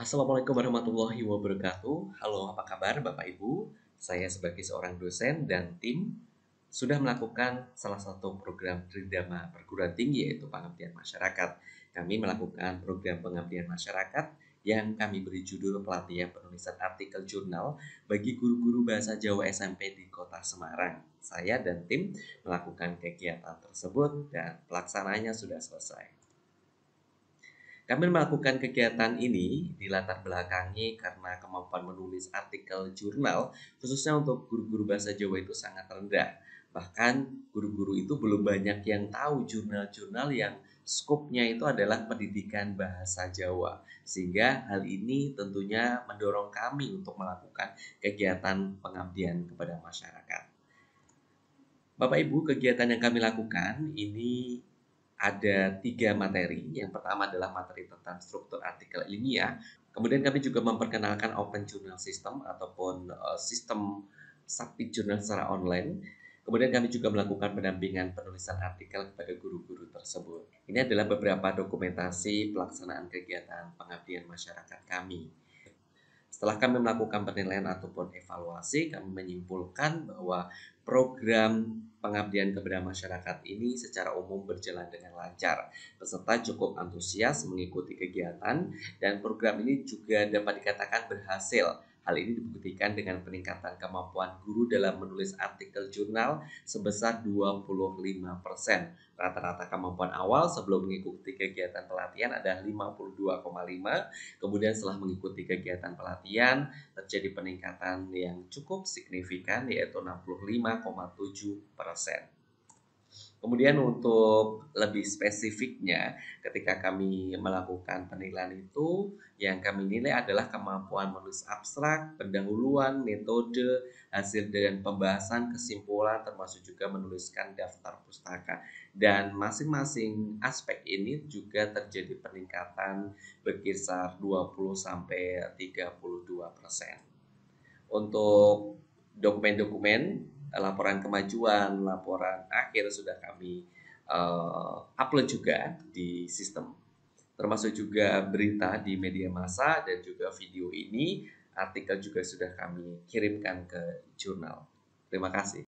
Assalamualaikum warahmatullahi wabarakatuh. Halo, apa kabar Bapak Ibu? Saya sebagai seorang dosen dan tim sudah melakukan salah satu program Tridama Perguruan Tinggi yaitu pengabdian masyarakat. Kami melakukan program pengabdian masyarakat yang kami beri judul pelatihan penulisan artikel jurnal bagi guru-guru bahasa Jawa SMP di Kota Semarang. Saya dan tim melakukan kegiatan tersebut dan pelaksanaannya sudah selesai. Kami melakukan kegiatan ini di latar belakangi karena kemampuan menulis artikel jurnal khususnya untuk guru-guru bahasa Jawa itu sangat rendah. Bahkan guru-guru itu belum banyak yang tahu jurnal-jurnal yang skopnya itu adalah pendidikan bahasa Jawa. Sehingga hal ini tentunya mendorong kami untuk melakukan kegiatan pengabdian kepada masyarakat. Bapak Ibu, kegiatan yang kami lakukan ini ada tiga materi. Yang pertama adalah materi tentang struktur artikel ilmiah. Kemudian kami juga memperkenalkan Open Journal System ataupun eh, sistem submit jurnal secara online. Kemudian kami juga melakukan pendampingan penulisan artikel kepada guru-guru tersebut. Ini adalah beberapa dokumentasi pelaksanaan kegiatan pengabdian masyarakat kami. Setelah kami melakukan penilaian ataupun evaluasi, kami menyimpulkan bahwa program pengabdian kepada masyarakat ini secara umum berjalan dengan lancar. Peserta cukup antusias mengikuti kegiatan dan program ini juga dapat dikatakan berhasil Hal ini dibuktikan dengan peningkatan kemampuan guru dalam menulis artikel jurnal sebesar 25%. Rata-rata kemampuan awal sebelum mengikuti kegiatan pelatihan adalah 52,5. Kemudian setelah mengikuti kegiatan pelatihan, terjadi peningkatan yang cukup signifikan yaitu 65,7 persen. Kemudian untuk lebih spesifiknya, ketika kami melakukan penilaian itu, yang kami nilai adalah kemampuan menulis abstrak, pendahuluan, metode, hasil dan pembahasan, kesimpulan, termasuk juga menuliskan daftar pustaka. Dan masing-masing aspek ini juga terjadi peningkatan berkisar 20-32%. Untuk dokumen-dokumen laporan kemajuan, laporan akhir sudah kami uh, upload juga di sistem. Termasuk juga berita di media massa dan juga video ini, artikel juga sudah kami kirimkan ke jurnal. Terima kasih.